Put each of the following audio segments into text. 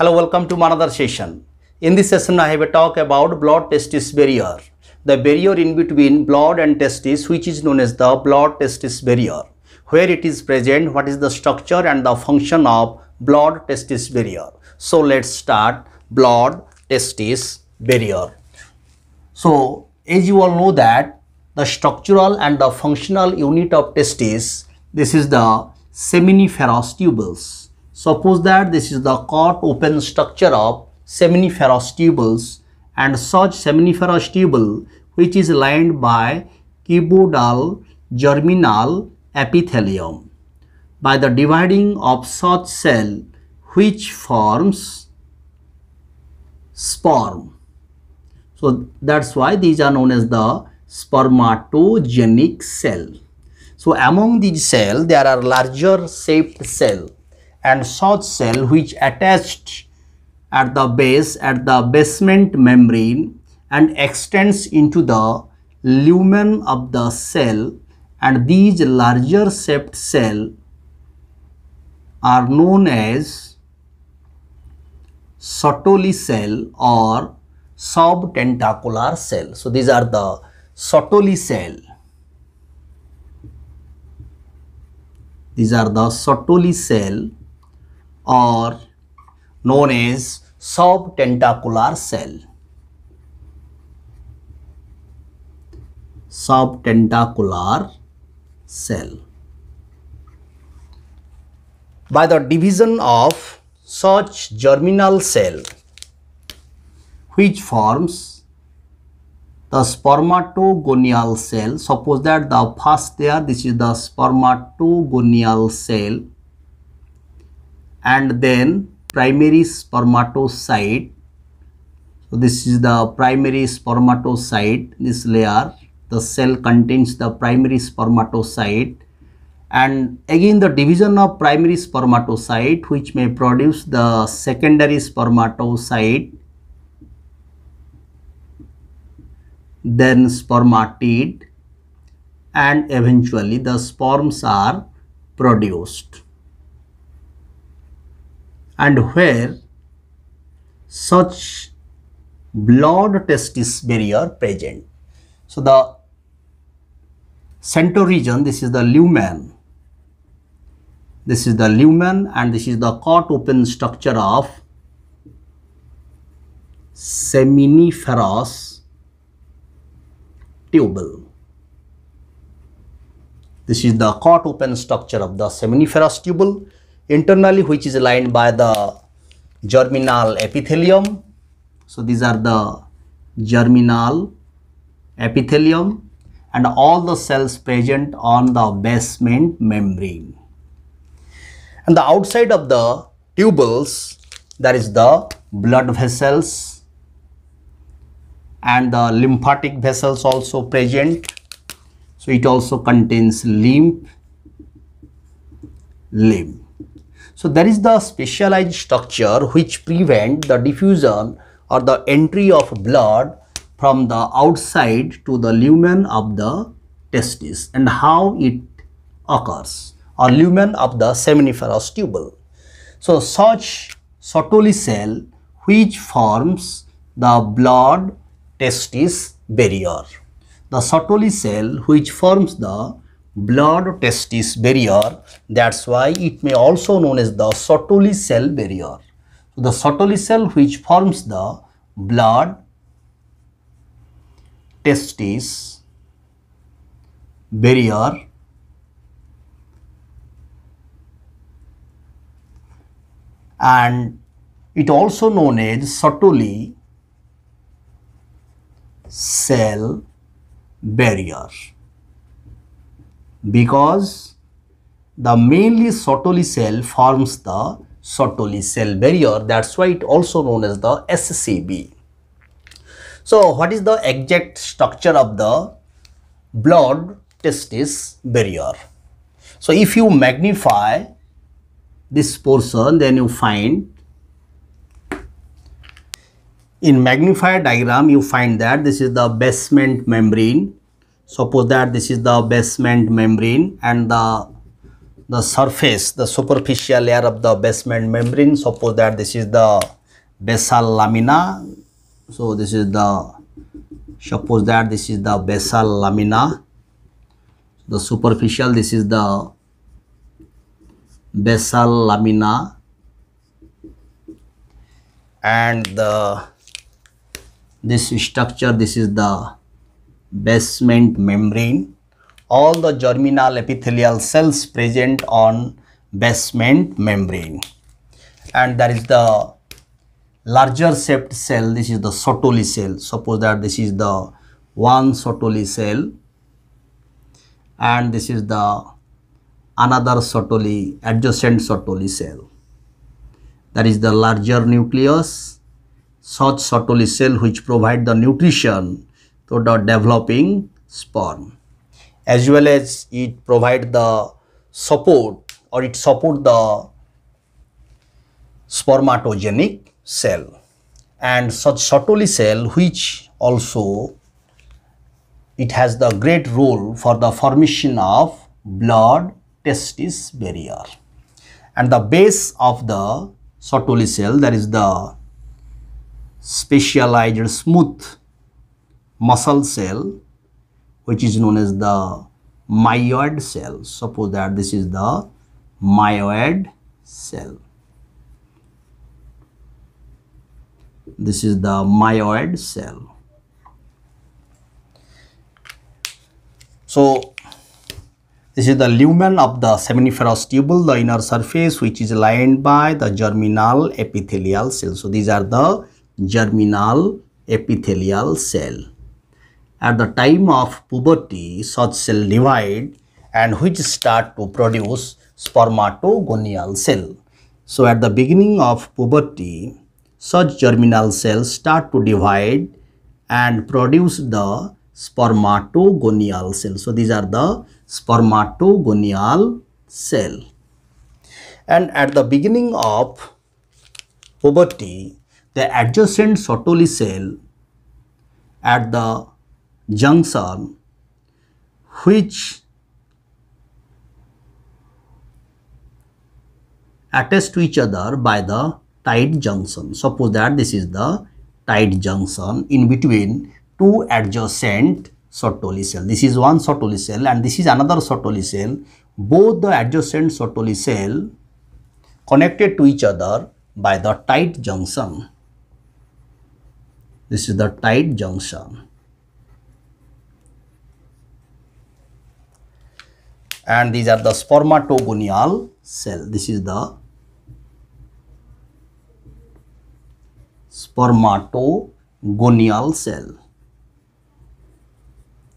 Hello, welcome to another session. In this session, I have a talk about blood testis barrier. The barrier in between blood and testis, which is known as the blood testis barrier. Where it is present, what is the structure and the function of blood testis barrier. So let's start blood testis barrier. So as you all know that the structural and the functional unit of testis, this is the seminiferous tubules Suppose that this is the cut open structure of seminiferous tubules and such seminiferous tubule which is lined by cuboidal germinal epithelium. By the dividing of such cell which forms sperm. So that's why these are known as the spermatogenic cell. So among these cell there are larger shaped cell and such cell which attached at the base at the basement membrane and extends into the lumen of the cell and these larger shaped cell are known as sotoly cell or subtentacular cell. So these are the sotoly cell. These are the Sottoli cell or known as subtentacular cell. Subtentacular cell. By the division of such germinal cell which forms the spermatogonial cell suppose that the first there this is the spermatogonial cell and then primary spermatocyte so this is the primary spermatocyte this layer the cell contains the primary spermatocyte and again the division of primary spermatocyte which may produce the secondary spermatocyte then spermatid and eventually the sperms are produced and where such blood testis barrier present. So, the center region, this is the lumen, this is the lumen and this is the cut open structure of seminiferous tubule. This is the cut open structure of the seminiferous tubule internally which is lined by the germinal epithelium. So these are the germinal epithelium and all the cells present on the basement membrane. And the outside of the tubules that is the blood vessels and the lymphatic vessels also present. So it also contains lymph, lymph so there is the specialized structure which prevent the diffusion or the entry of blood from the outside to the lumen of the testis and how it occurs or lumen of the seminiferous tubule. So such Sertoli cell which forms the blood testis barrier. The Sertoli cell which forms the blood testis barrier that's why it may also known as the Sertoli cell barrier the Sertoli cell which forms the blood testis barrier and it also known as Sertoli cell barrier because the mainly Sertoli cell forms the Sertoli cell barrier that's why it also known as the SCB. So what is the exact structure of the blood testis barrier? So if you magnify this portion then you find in magnified diagram you find that this is the basement membrane suppose that this is the basement membrane and the the surface the superficial layer of the basement membrane suppose that this is the basal lamina so this is the suppose that this is the basal lamina the superficial this is the basal lamina and the this structure this is the basement membrane. All the germinal epithelial cells present on basement membrane. And there is the larger shaped cell. This is the Sotoli cell. Suppose that this is the one Sotoli cell and this is the another Sotoli adjacent Sotoli cell. That is the larger nucleus such Sotoli cell which provide the nutrition to the developing sperm as well as it provide the support or it support the spermatogenic cell and such Sertoli cell which also it has the great role for the formation of blood testis barrier and the base of the Sertoli cell that is the specialized smooth muscle cell which is known as the myoid cell suppose that this is the myoid cell this is the myoid cell so this is the lumen of the seminiferous tubule, the inner surface which is lined by the germinal epithelial cell. So, these are the germinal epithelial cell at the time of puberty such cell divide and which start to produce spermatogonial cell. So at the beginning of puberty such germinal cells start to divide and produce the spermatogonial cell. So these are the spermatogonial cell. And at the beginning of puberty, the adjacent Sotoli cell at the junction which attest to each other by the tight junction. Suppose that this is the tight junction in between two adjacent Sertoli This is one Sertoli and this is another Sertoli cell. Both the adjacent Sertoli cell connected to each other by the tight junction. This is the tight junction. and these are the spermatogonial cell. This is the spermatogonial cell.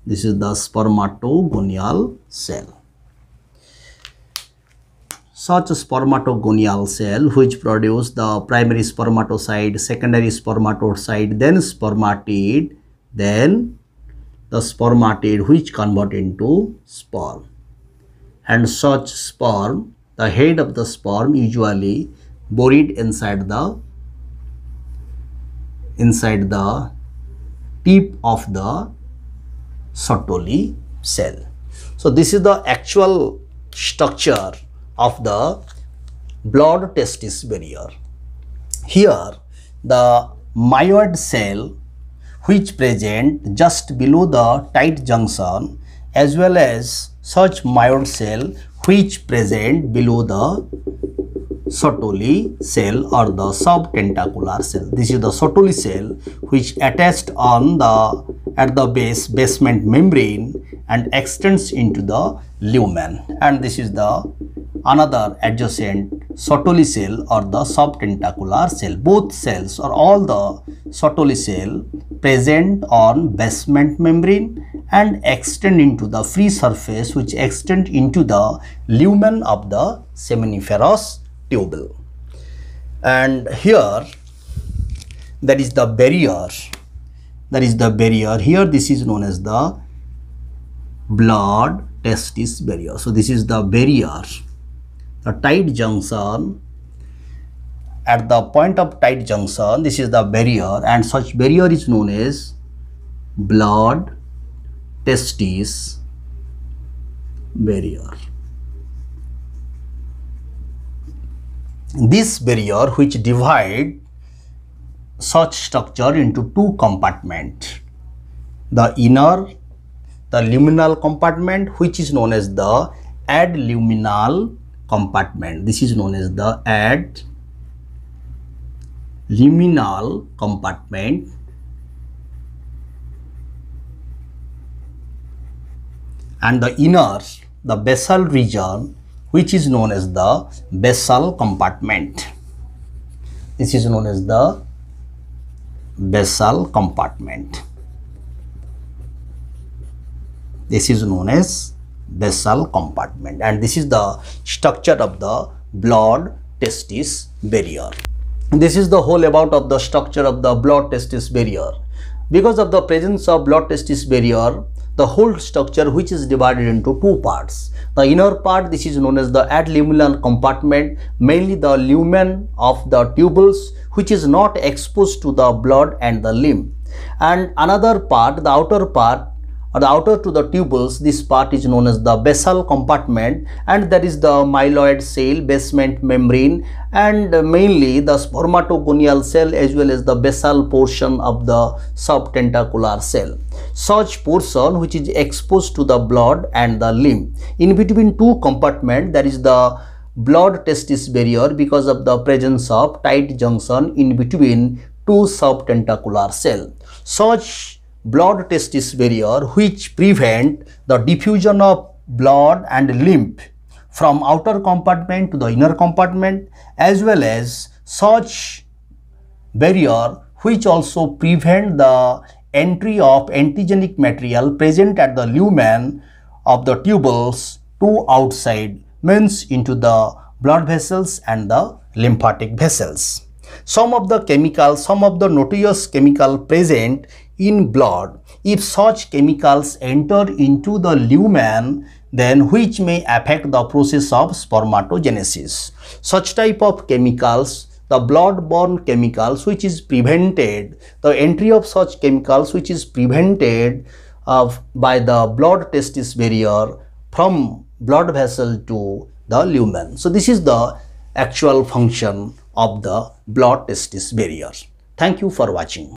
This is the spermatogonial cell. Such spermatogonial cell which produce the primary spermatocyte, secondary spermatocyte, then spermatid, then the spermatid which convert into sperm and such sperm, the head of the sperm usually buried inside the inside the tip of the Sertoli cell. So this is the actual structure of the blood testis barrier. Here the myoid cell which present just below the tight junction as well as such myod cell which present below the Sotoli cell or the subtentacular cell. This is the Sotoli cell which attached on the at the base basement membrane and extends into the lumen and this is the another adjacent Sotoli cell or the subtentacular cell. Both cells or all the Sotoli cell present on basement membrane and extend into the free surface which extend into the lumen of the seminiferous tubule. And here that is the barrier, that is the barrier. Here this is known as the blood testis barrier. So this is the barrier, the tight junction at the point of tight junction this is the barrier and such barrier is known as blood testis barrier. This barrier which divide such structure into two compartments, the inner, the luminal compartment which is known as the adluminal compartment. This is known as the adluminal compartment and the inner, the basal region, which is known as the basal compartment. This is known as the basal compartment. This is known as basal compartment and this is the structure of the blood testis barrier. This is the whole about of the structure of the blood testis barrier. Because of the presence of blood testis barrier, the whole structure which is divided into two parts. The inner part this is known as the adluminal compartment mainly the lumen of the tubules which is not exposed to the blood and the limb and another part the outer part or the outer to the tubules this part is known as the basal compartment and there is the myeloid cell basement membrane and mainly the spermatogonial cell as well as the basal portion of the subtentacular cell such portion which is exposed to the blood and the limb in between two compartment there is the blood testis barrier because of the presence of tight junction in between two subtentacular cell such blood testis barrier which prevent the diffusion of blood and lymph from outer compartment to the inner compartment as well as such barrier which also prevent the entry of antigenic material present at the lumen of the tubules to outside means into the blood vessels and the lymphatic vessels some of the chemicals, some of the notorious chemical present in blood. If such chemicals enter into the lumen, then which may affect the process of spermatogenesis. Such type of chemicals the blood-borne chemicals which is prevented, the entry of such chemicals which is prevented of uh, by the blood testis barrier from blood vessel to the lumen. So this is the actual function of the blood testis barrier. Thank you for watching.